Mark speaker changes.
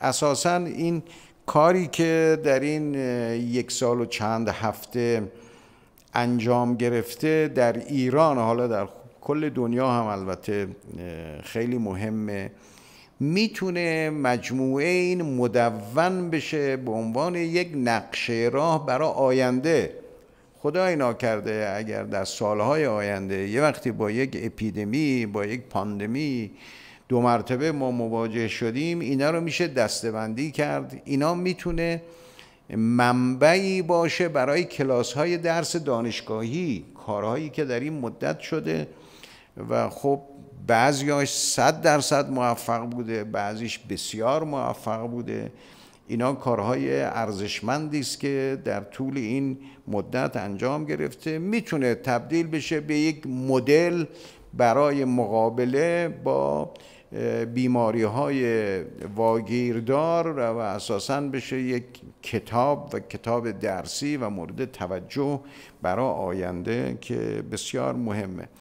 Speaker 1: اساسا این کاری که در این یک سال و چند هفته انجام گرفته در ایران حالا در کل دنیا هم البته خیلی مهمه میتونه مجموعه این مدون بشه به عنوان یک نقشه راه برای آینده خدا اینا کرده اگر در سالهای آینده یه وقتی با یک اپیدمی با یک پاندمی دو مرتبه ما مواجه شدیم اینا رو میشه دستبندی کرد اینا میتونه منبعی باشه برای کلاس های درس دانشگاهی کارهایی که در این مدت شده و خب بعضیاش صد درصد موفق بوده بعضیش بسیار موفق بوده اینا کارهای ارزشمندی است که در طول این مدت انجام گرفته میتونه تبدیل بشه به یک مدل برای مقابله با بیماری های واگیردار و اساسا بشه یک کتاب و کتاب درسی و مورد توجه برای آینده که بسیار مهمه